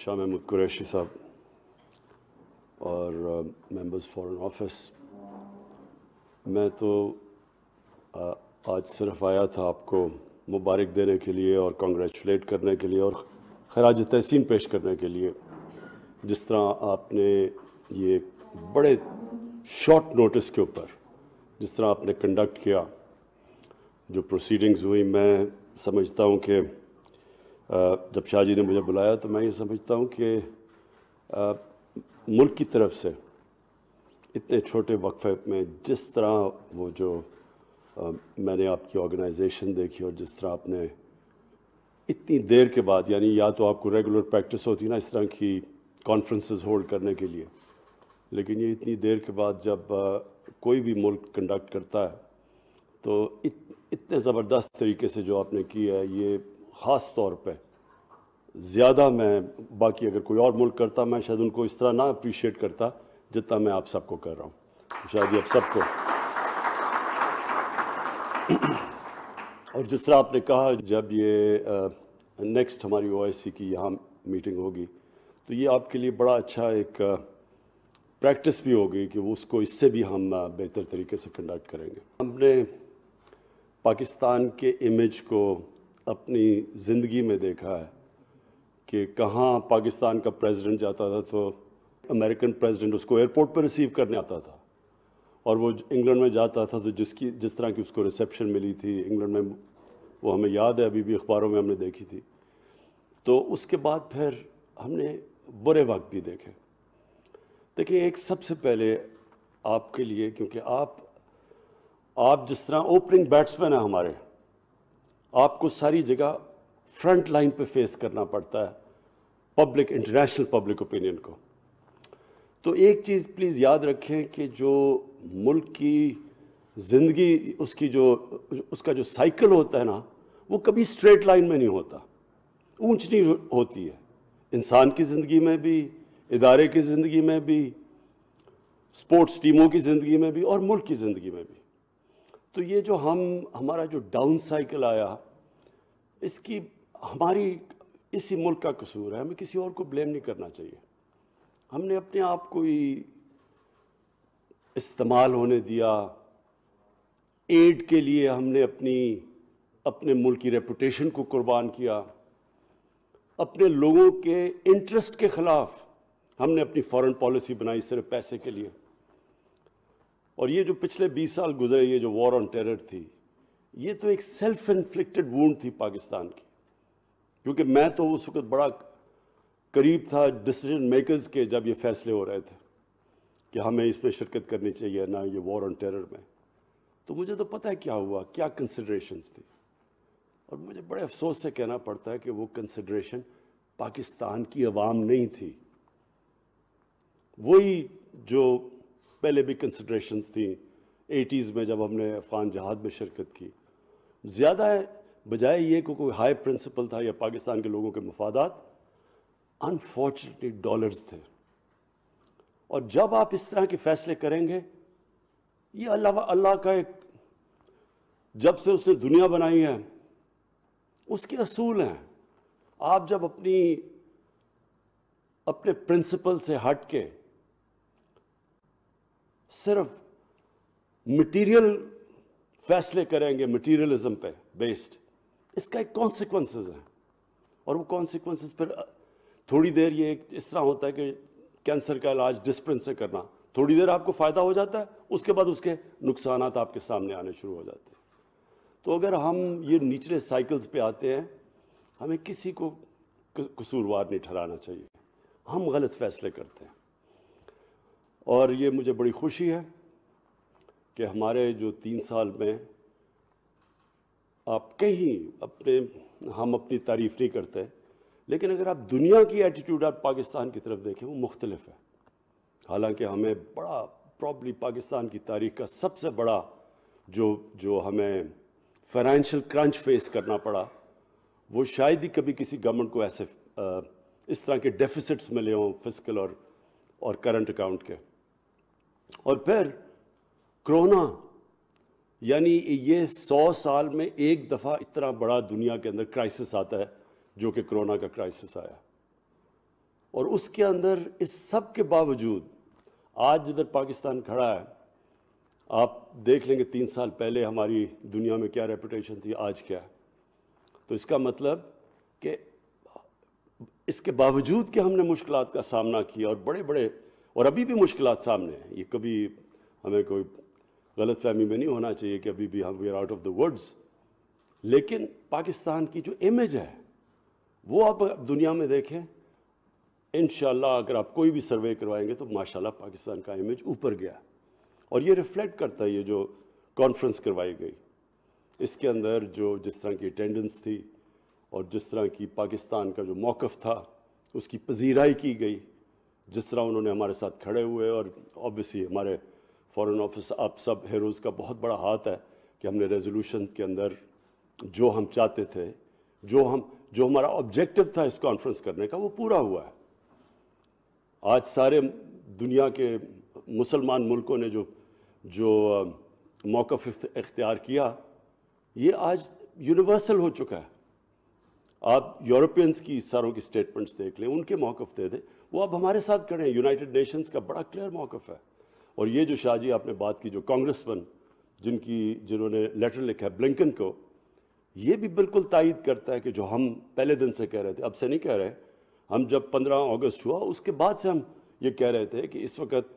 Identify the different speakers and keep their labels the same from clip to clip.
Speaker 1: शाह महमूद कुरैशी साहब और members foreign office मैं तो आ, uh, आज सिर्फ आया था आपको मुबारक देने के लिए और कॉन्ग्रेचुलेट करने के लिए और खराज तहसीन पेश करने के लिए जिस तरह आपने ये बड़े शॉर्ट नोटिस के ऊपर जिस तरह आपने कंडक्ट किया जो प्रोसीडिंग्स हुई मैं समझता हूँ कि जब शाह जी ने मुझे बुलाया तो मैं ये समझता हूँ कि मुल्क की तरफ से इतने छोटे वक्फे में जिस तरह वो जो आ, मैंने आपकी ऑर्गेनाइजेशन देखी और जिस तरह आपने इतनी देर के बाद यानी या तो आपको रेगुलर प्रैक्टिस होती ना इस तरह की कॉन्फ्रेंसेस होल्ड करने के लिए लेकिन ये इतनी देर के बाद जब आ, कोई भी मुल्क कंडक्ट करता है तो इत, इतने ज़बरदस्त तरीके से जो आपने किया है ये ख़ास तौर पे ज़्यादा मैं बाकी अगर कोई और मुल्क करता मैं शायद उनको इस तरह ना अप्रिशिएट करता जितना मैं आप सबको कर रहा हूँ शायद आप सबको और जिस तरह आपने कहा जब ये नेक्स्ट हमारी ओ की यहाँ मीटिंग होगी तो ये आपके लिए बड़ा अच्छा एक प्रैक्टिस भी होगी कि वो उसको इससे भी हम बेहतर तरीके से कंडक्ट करेंगे हमने पाकिस्तान के इमेज को अपनी ज़िंदगी में देखा है कि कहाँ पाकिस्तान का प्रेसिडेंट जाता था तो अमेरिकन प्रेसिडेंट उसको एयरपोर्ट पर रिसीव करने आता था और वो इंग्लैंड में जाता था तो जिसकी जिस तरह की उसको रिसेप्शन मिली थी इंग्लैंड में वो हमें याद है अभी भी अखबारों में हमने देखी थी तो उसके बाद फिर हमने बुरे वक्त भी देखे देखिए एक सबसे पहले आपके लिए क्योंकि आप आप जिस तरह ओपनिंग बैट्समैन हैं हमारे आपको सारी जगह फ्रंट लाइन पे फेस करना पड़ता है पब्लिक इंटरनेशनल पब्लिक ओपिनियन को तो एक चीज़ प्लीज़ याद रखें कि जो मुल्क की ज़िंदगी उसकी जो उसका जो साइकिल होता है ना वो कभी स्ट्रेट लाइन में नहीं होता ऊंच नहीं होती है इंसान की ज़िंदगी में भी इदारे की ज़िंदगी में भी स्पोर्ट्स टीमों की ज़िंदगी में भी और मुल्क की ज़िंदगी में भी तो ये जो हम हमारा जो डाउन साइकिल आया इसकी हमारी इसी मुल्क का कसूर है हमें किसी और को ब्लेम नहीं करना चाहिए हमने अपने आप को ही इस्तेमाल होने दिया एड के लिए हमने अपनी अपने मुल्क की रेपुटेशन को कुर्बान किया अपने लोगों के इंटरेस्ट के ख़िलाफ़ हमने अपनी फॉरेन पॉलिसी बनाई सिर्फ पैसे के लिए और ये जो पिछले 20 साल गुजरे ये जो वॉर ऑन टेरर थी ये तो एक सेल्फ इन्फ्लिक्टेड वूंड थी पाकिस्तान की क्योंकि मैं तो उस वक्त बड़ा करीब था डिसीजन मेकर्स के जब ये फैसले हो रहे थे कि हमें इसमें शिरकत करनी चाहिए ना ये वॉर ऑन टेरर में तो मुझे तो पता है क्या हुआ क्या कंसिड्रेशन थी और मुझे बड़े अफसोस से कहना पड़ता है कि वो कंसिड्रेशन पाकिस्तान की आवाम नहीं थी वही जो पहले भी कंसिड्रेशन थी एटीज़ में जब हमने अफ़गान जहाद में शिरकत की ज़्यादा बजाय ये को कोई हाई प्रिंसिपल था या पाकिस्तान के लोगों के मफादात अनफॉर्चुनेटली डॉलर्स थे और जब आप इस तरह के फ़ैसले करेंगे ये अल्लाह अल्लाह का एक जब से उसने दुनिया बनाई है उसके असूल हैं आप जब अपनी अपने प्रिंसिपल से हट के सिर्फ मटेरियल फैसले करेंगे मटेरियलिज्म पे बेस्ड इसका एक कॉन्सिक्वेंसेज है और वो कॉन्सिक्वेंसेज फिर थोड़ी देर ये इस तरह होता है कि कैंसर का इलाज डिस्प्रिन से करना थोड़ी देर आपको फ़ायदा हो जाता है उसके बाद उसके नुकसान आपके सामने आने शुरू हो जाते हैं तो अगर हम ये निचले साइकिल्स पे आते हैं हमें किसी को कसूरवार नहीं ठहराना चाहिए हम गलत फैसले करते हैं और ये मुझे बड़ी खुशी है कि हमारे जो तीन साल में आप कहीं अपने हम अपनी तारीफ नहीं करते लेकिन अगर आप दुनिया की एटीट्यूड आप पाकिस्तान की तरफ देखें वो मुख्तलिफ है हालांकि हमें बड़ा प्रॉब्ली पाकिस्तान की तारीख का सबसे बड़ा जो जो हमें फाइनेंशियल क्रंच फेस करना पड़ा वो शायद ही कभी किसी गवर्नमेंट को ऐसे आ, इस तरह के डेफिसिट्स मिले हों फिजिकल और और करंट अकाउंट के और फिर कोरोना यानी ये सौ साल में एक दफ़ा इतना बड़ा दुनिया के अंदर क्राइसिस आता है जो कि कोरोना का क्राइसिस आया और उसके अंदर इस सब के बावजूद आज जिधर पाकिस्तान खड़ा है आप देख लेंगे तीन साल पहले हमारी दुनिया में क्या रेपुटेशन थी आज क्या है तो इसका मतलब कि इसके बावजूद कि हमने मुश्किल का सामना किया और बड़े बड़े और अभी भी मुश्किल सामने हैं ये कभी हमें कोई गलत फहमी में नहीं होना चाहिए कि अभी भी हम we are out of the words लेकिन पाकिस्तान की जो इमेज है वो आप दुनिया में देखें इन अगर आप कोई भी सर्वे करवाएंगे तो माशाल्लाह पाकिस्तान का इमेज ऊपर गया और ये रिफ्लेक्ट करता है ये जो कॉन्फ्रेंस करवाई गई इसके अंदर जो जिस तरह की अटेंडेंस थी और जिस तरह की पाकिस्तान का जो मौक़ था उसकी पजीराई की गई जिस तरह उन्होंने हमारे साथ खड़े हुए और ऑब्वियसली हमारे फॉरेन ऑफिस आप सब हीरोज़ का बहुत बड़ा हाथ है कि हमने रेजोल्यूशन के अंदर जो हम चाहते थे जो हम जो हमारा ऑब्जेक्टिव था इस कॉन्फ्रेंस करने का वो पूरा हुआ है आज सारे दुनिया के मुसलमान मुल्कों ने जो जो मौकाफ इख्तियार किया ये आज यूनिवर्सल हो चुका है आप यूरोपियंस की सारों की स्टेटमेंट्स देख लें उनके मौकफ दे दें वो अब हमारे साथ खड़े हैं यूनाइटेड नेशंस का बड़ा क्लियर मौकफ़ है और ये जो शाहजी आपने बात की जो कांग्रेसमैन जिनकी जिन्होंने लेटर लिखा है ब्लिंकन को ये भी बिल्कुल तायद करता है कि जो हम पहले दिन से कह रहे थे अब से नहीं कह रहे हम जब 15 अगस्त हुआ उसके बाद से हम ये कह रहे थे कि इस वक्त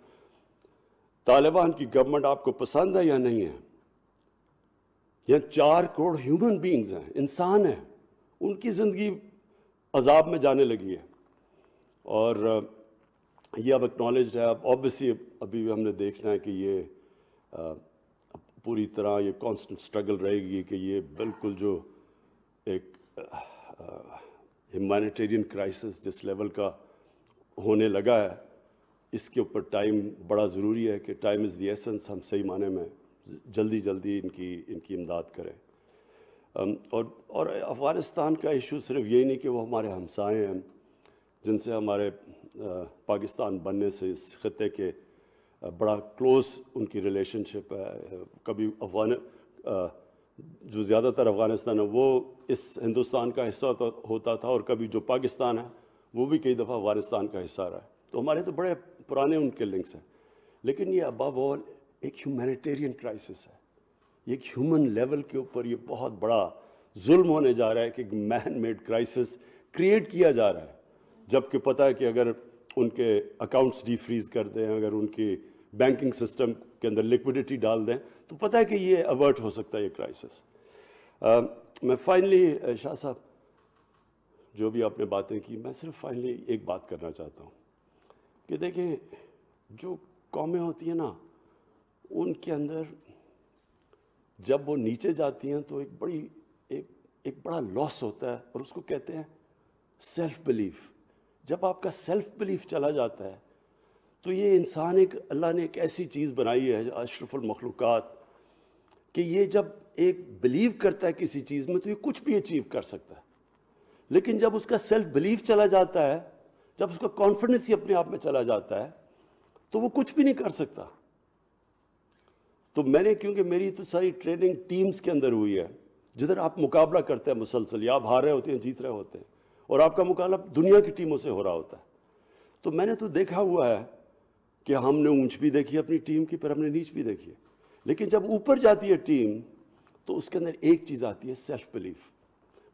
Speaker 1: तालिबान की गवर्नमेंट आपको पसंद है या नहीं है या चार करोड़ ह्यूमन बींग्स हैं इंसान हैं उनकी ज़िंदगी अजाब में जाने लगी है और ये अब एक्नॉलेज है अब ऑब्वियसली अभी भी हमने देखना है कि ये पूरी तरह ये कांस्टेंट स्ट्रगल रहेगी कि ये बिल्कुल जो एक ह्यूमानिटेरियन क्राइसिस जिस लेवल का होने लगा है इसके ऊपर टाइम बड़ा ज़रूरी है कि टाइम इज़ द एसेंस हम सही माने में जल्दी जल्दी इनकी इनकी इमदाद करें और और अफ़गानिस्तान का इशू सिर्फ यही नहीं कि वो हमारे हमसाए हैं जिनसे हमारे पाकिस्तान बनने से इस ख़त्े के बड़ा क्लोज़ उनकी रिलेशनशिप है कभी अफगान जो ज़्यादातर अफ़गानिस्तान है वो इस हिंदुस्तान का हिस्सा होता था और कभी जो पाकिस्तान है वो भी कई दफ़ा अफ़गानिस्तान का हिस्सा रहा है तो हमारे तो बड़े पुराने उनके लिंक्स हैं लेकिन ये अबव ऑल एक ह्यूमैनिटेरियन क्राइसिस है एक ह्यूमन लेवल के ऊपर ये बहुत बड़ा जुल्म होने जा रहा है कि मैन मेड क्राइसिस क्रिएट किया जा रहा है जबकि पता है कि अगर उनके अकाउंट्स डी कर दें अगर उनकी बैंकिंग सिस्टम के अंदर लिक्विडिटी डाल दें तो पता है कि ये अवर्ट हो सकता है ये क्राइसिस मैं फाइनली शाह साहब जो भी आपने बातें की मैं सिर्फ फाइनली एक बात करना चाहता हूँ कि देखिए जो कौमें होती हैं ना उनके अंदर जब वो नीचे जाती हैं तो एक बड़ी एक एक बड़ा लॉस होता है और उसको कहते हैं सेल्फ बिलीफ़ जब आपका सेल्फ बिलीफ चला जाता है तो ये इंसान एक अल्लाह ने एक ऐसी चीज़ बनाई है अशरफुलमखलूक़ात कि ये जब एक बिलीव करता है किसी चीज़ में तो ये कुछ भी अचीव कर सकता है लेकिन जब उसका सेल्फ बिलीव चला जाता है जब उसका कॉन्फिडेंस ही अपने आप में चला जाता है तो वो कुछ भी नहीं कर सकता तो मैंने क्योंकि मेरी तो सारी ट्रेनिंग टीम्स के अंदर हुई है जिधर आप मुकाबला करते हैं मुसलसल या आप हार रहे होते हैं जीत रहे होते हैं और आपका मुकाबला दुनिया की टीमों से हो रहा होता है तो मैंने तो देखा हुआ है कि हमने ऊंच भी देखी अपनी टीम की पर हमने नीच भी देखी है लेकिन जब ऊपर जाती है टीम तो उसके अंदर एक चीज़ आती है सेल्फ बिलीफ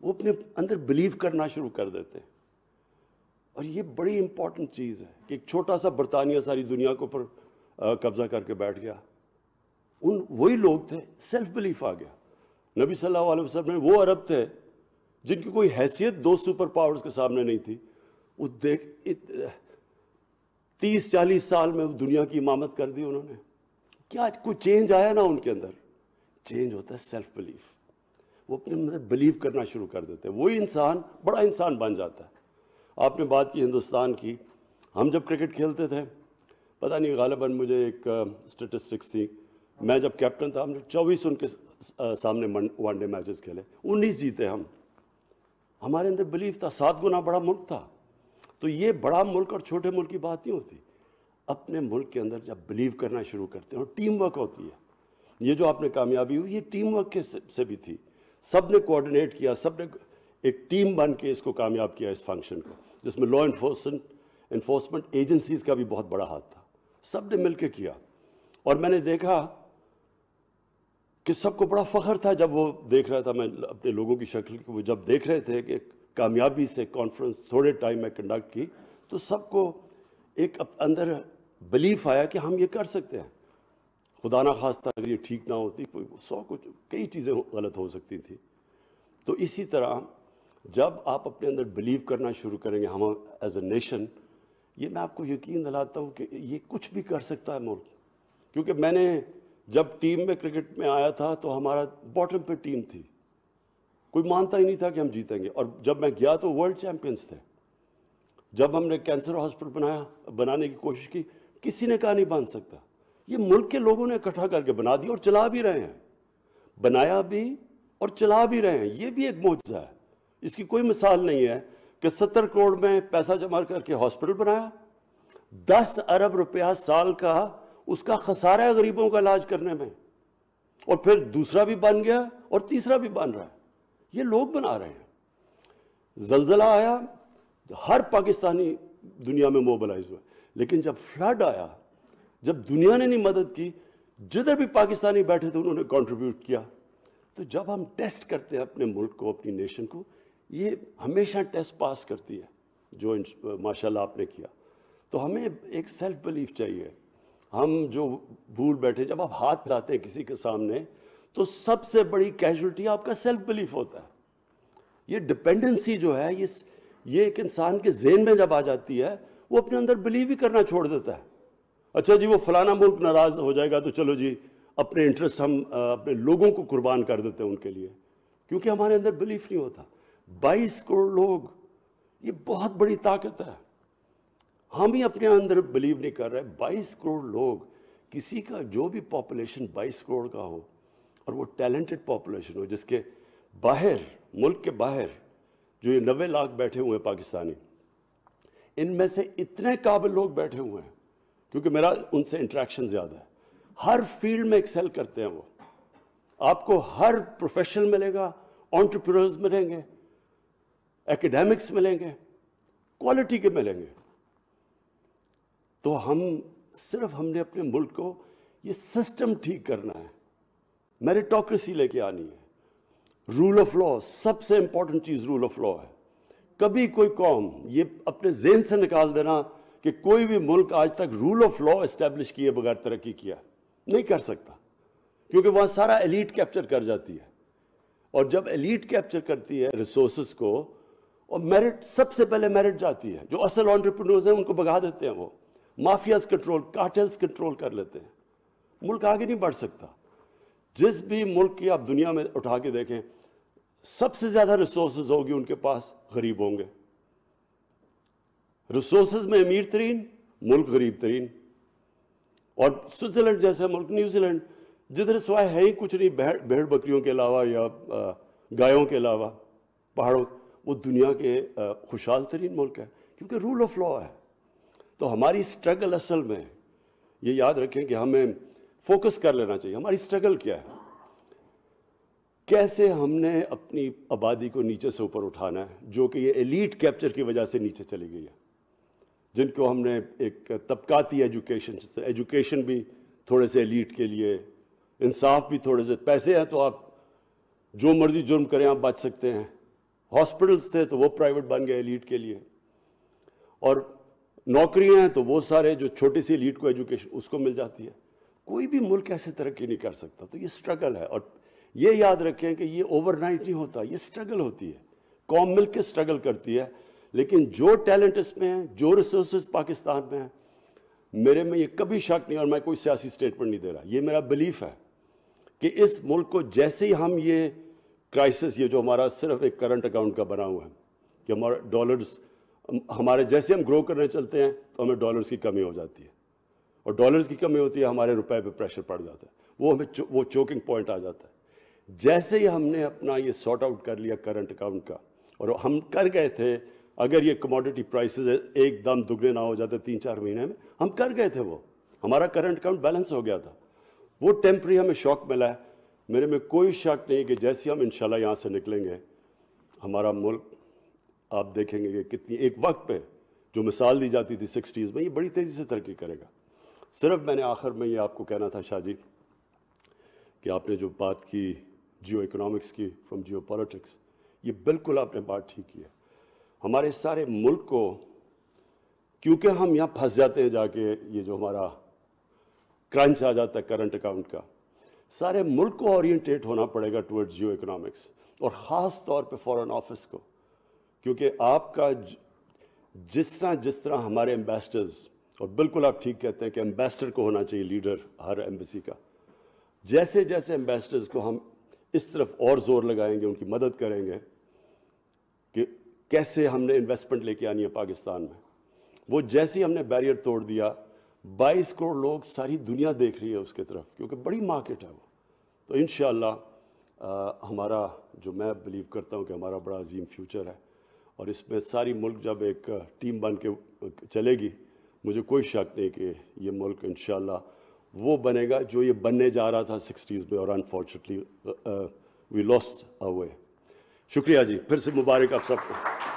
Speaker 1: वो अपने अंदर बिलीव करना शुरू कर देते हैं और ये बड़ी इंपॉर्टेंट चीज़ है कि एक छोटा सा बरतानिया सारी दुनिया के ऊपर कब्जा करके बैठ गया उन वही लोग थे सेल्फ बिलीफ आ गया नबी सल्लल्लाहु अलैहि वसल्लम वो अरब थे जिनकी कोई हैसियत दो सुपर पावर्स के सामने नहीं थी वो देख इत, तीस चालीस साल में दुनिया की इमामत कर दी उन्होंने क्या कुछ चेंज आया ना उनके अंदर चेंज होता है सेल्फ बिलीफ वो अपने मतलब बिलीव करना शुरू कर देते हैं वही इंसान बड़ा इंसान बन जाता है आपने बात की हिंदुस्तान की हम जब क्रिकेट खेलते थे पता नहीं गालिबा मुझे एक स्टेटिस्टिक्स थी मैं जब कैप्टन था हमने चौबीस उनके सामने वनडे मैचेस खेले उन्नीस जीते हम हमारे अंदर बिलीफ था सात गुना बड़ा मुल्क था तो ये बड़ा मुल्क और छोटे मुल्क की बात नहीं होती अपने मुल्क के अंदर जब बिलीव करना शुरू करते हैं और टीम वर्क होती है ये जो आपने कामयाबी हुई ये टीम वर्क के से भी थी सब ने कोऑर्डिनेट किया सब ने एक टीम बन के इसको कामयाब किया इस फंक्शन को जिसमें लॉ इन्फोर्समेंट इन्फोर्समेंट एजेंसीज का भी बहुत बड़ा हाथ था सब ने मिल किया और मैंने देखा कि सबको बड़ा फ़ख्र था जब वो देख रहा था मैं अपने लोगों की शक्ल की वो जब देख रहे थे कि कामयाबी से कॉन्फ्रेंस थोड़े टाइम में कंडक्ट की तो सबको एक अंदर बिलीफ आया कि हम ये कर सकते हैं खुदा ना खास्ता अगर ये ठीक ना होती कोई सौ कुछ कई चीज़ें गलत हो सकती थी तो इसी तरह जब आप अपने अंदर बिलीव करना शुरू करेंगे हम एज ए नेशन ये मैं आपको यकीन दिलाता हूँ कि ये कुछ भी कर सकता है मुल्क क्योंकि मैंने जब टीम में क्रिकेट में आया था तो हमारा बॉटम पे टीम थी कोई मानता ही नहीं था कि हम जीतेंगे और जब मैं गया तो वर्ल्ड चैम्पियंस थे जब हमने कैंसर हॉस्पिटल बनाया बनाने की कोशिश की किसी ने कहा नहीं बांध सकता ये मुल्क के लोगों ने इकट्ठा करके बना दिया और चला भी रहे हैं बनाया भी और चला भी रहे हैं ये भी एक मुआवजा है इसकी कोई मिसाल नहीं है कि सत्तर करोड़ में पैसा जमा करके हॉस्पिटल बनाया दस अरब रुपया साल का उसका खसारा है गरीबों का इलाज करने में और फिर दूसरा भी बन गया और तीसरा भी बन रहा है ये लोग बना रहे हैं जलजला आया हर पाकिस्तानी दुनिया में मोबलाइज हुआ लेकिन जब फ्लड आया जब दुनिया ने नहीं मदद की जिधर भी पाकिस्तानी बैठे थे उन्होंने कंट्रीब्यूट किया तो जब हम टेस्ट करते हैं अपने मुल्क को अपनी नेशन को ये हमेशा टेस्ट पास करती है जो माशाल्लाह आपने किया तो हमें एक सेल्फ बिलीफ चाहिए हम जो भूल बैठे जब आप हाथ फैलाते हैं किसी के सामने तो सबसे बड़ी कैजुअलिटी आपका सेल्फ बिलीफ होता है ये डिपेंडेंसी जो है ये ये एक इंसान के जेन में जब आ जाती है वो अपने अंदर बिलीव ही करना छोड़ देता है अच्छा जी वो फलाना मुल्क नाराज हो जाएगा तो चलो जी अपने इंटरेस्ट हम अपने लोगों को कुर्बान कर देते हैं उनके लिए क्योंकि हमारे अंदर बिलीफ नहीं होता बाईस करोड़ लोग ये बहुत बड़ी ताकत है हम ही अपने अंदर बिलीव नहीं कर रहे बाईस करोड़ लोग किसी का जो भी पॉपुलेशन बाईस करोड़ का हो और वो टैलेंटेड पॉपुलेशन हो जिसके बाहर मुल्क के बाहर जो ये नबे लाख बैठे हुए हैं पाकिस्तानी इनमें से इतने काबिल लोग बैठे हुए हैं क्योंकि मेरा उनसे इंट्रैक्शन ज़्यादा है हर फील्ड में एक्सेल करते हैं वो आपको हर प्रोफेशन मिलेगा ऑन्टरप्रनर्स मिलेंगे एकेडमिक्स मिलेंगे क्वालिटी के मिलेंगे तो हम सिर्फ हमने अपने मुल्क को ये सिस्टम ठीक करना है मेरिटोक्रेसी लेके आनी है रूल ऑफ लॉ सबसे इंपॉर्टेंट चीज़ रूल ऑफ लॉ है कभी कोई कौम ये अपने जेन से निकाल देना कि कोई भी मुल्क आज तक रूल ऑफ लॉ इस्टेब्लिश किए बगैर तरक्की किया नहीं कर सकता क्योंकि वहाँ सारा एलिट कैप्चर कर जाती है और जब एलिट कैप्चर करती है रिसोर्स को और मेरिट सबसे पहले मेरिट जाती है जो असल ऑन्टरप्रनोर्स हैं उनको भगा देते हैं वो माफियाज कंट्रोल कार्टेल्स कंट्रोल कर लेते हैं मुल्क आगे नहीं बढ़ सकता जिस भी मुल्क की आप दुनिया में उठा के देखें सबसे ज़्यादा रिसोर्स होगी उनके पास गरीब होंगे रिसोर्स में अमीर तरीन मुल्क गरीब तरीन और स्विट्ज़रलैंड जैसे मुल्क न्यूजीलैंड जिधर सवाए है ही कुछ नहीं भेड़ भेड़ बकरियों के अलावा या गायों के अलावा पहाड़ों वो दुनिया के खुशहाल तरीन मुल्क है क्योंकि रूल ऑफ लॉ है तो हमारी स्ट्रगल असल में ये याद रखें कि हमें फोकस कर लेना चाहिए हमारी स्ट्रगल क्या है कैसे हमने अपनी आबादी को नीचे से ऊपर उठाना है जो कि ये एलीट कैप्चर की वजह से नीचे चली गई है जिनको हमने एक तबकाती एजुकेशन एजुकेशन भी थोड़े से एलीट के लिए इंसाफ भी थोड़े से पैसे हैं तो आप जो मर्ज़ी जुर्म करें आप बच सकते हैं हॉस्पिटल्स थे तो वो प्राइवेट बन गए एलीट के लिए और नौकरियां हैं तो वो सारे जो छोटी सी लीड को एजुकेशन उसको मिल जाती है कोई भी मुल्क ऐसे तरक्की नहीं कर सकता तो ये स्ट्रगल है और ये याद रखें कि ये ओवरनाइट नहीं होता ये स्ट्रगल होती है कौम मिल के स्ट्रगल करती है लेकिन जो टैलेंट इसमें है जो रिसोर्स पाकिस्तान में है मेरे में ये कभी शक नहीं और मैं कोई सियासी स्टेटमेंट नहीं दे रहा ये मेरा बिलीफ है कि इस मुल्क को जैसे ही हम ये क्राइसिस ये जो हमारा सिर्फ एक करंट अकाउंट का बना हुआ है कि हमारा डॉलर्स हमारे जैसे हम ग्रो करने चलते हैं तो हमें डॉलर्स की कमी हो जाती है और डॉलर्स की कमी होती है हमारे रुपए पे प्रेशर पड़ जाता है वो हमें चो, वो चोकिंग पॉइंट आ जाता है जैसे ही हमने अपना ये सॉर्ट आउट कर लिया करंट अकाउंट का और हम कर गए थे अगर ये कमोडिटी प्राइसेस एकदम दुगने ना हो जाते तीन चार महीने में हम कर गए थे वो हमारा करंट अकाउंट बैलेंस हो गया था वो टेम्प्री हमें शौक मिला है मेरे में कोई शक नहीं कि जैसे हम इंशाल्लाह यहाँ से निकलेंगे हमारा मुल्क आप देखेंगे कि कितनी एक वक्त पे जो मिसाल दी जाती थी सिक्सटीज़ में ये बड़ी तेज़ी से तरक्की करेगा सिर्फ मैंने आखिर में ये आपको कहना था शाह जी कि आपने जो बात की जियो इकोनॉमिक्स की फ्रॉम जियो पॉलिटिक्स ये बिल्कुल आपने बात ठीक की है हमारे सारे मुल्क को क्योंकि हम यहाँ फंस जाते हैं जाके ये जो हमारा क्रंच आ जाता है करंट अकाउंट का सारे मुल्क को ओरिएंटेट होना पड़ेगा टुवर्ड्स जियो इकोनॉमिक्स और ख़ास तौर पे फॉरेन ऑफिस को क्योंकि आपका जिस तरह जिस तरह हमारे एम्बेसडर्स और बिल्कुल आप ठीक कहते हैं कि एम्बेसडर को होना चाहिए लीडर हर एम्बेसी का जैसे जैसे एम्बेसडर्स को हम इस तरफ और ज़ोर लगाएंगे उनकी मदद करेंगे कि कैसे हमने इन्वेस्टमेंट लेके आनी है पाकिस्तान में वो जैसे ही हमने बैरियर तोड़ दिया 22 करोड़ लोग सारी दुनिया देख रही है उसके तरफ क्योंकि बड़ी मार्केट है वो तो इन हमारा जो मैं बिलीव करता हूँ कि हमारा बड़ा अजीम फ्यूचर है और इसमें सारी मुल्क जब एक टीम बन के चलेगी मुझे कोई शक नहीं कि ये मुल्क इन वो बनेगा जो ये बनने जा रहा था सिक्सटीज़ में और अनफॉर्चुनेटली वी लॉस्ट अवे शुक्रिया जी फिर से मुबारक आप सबको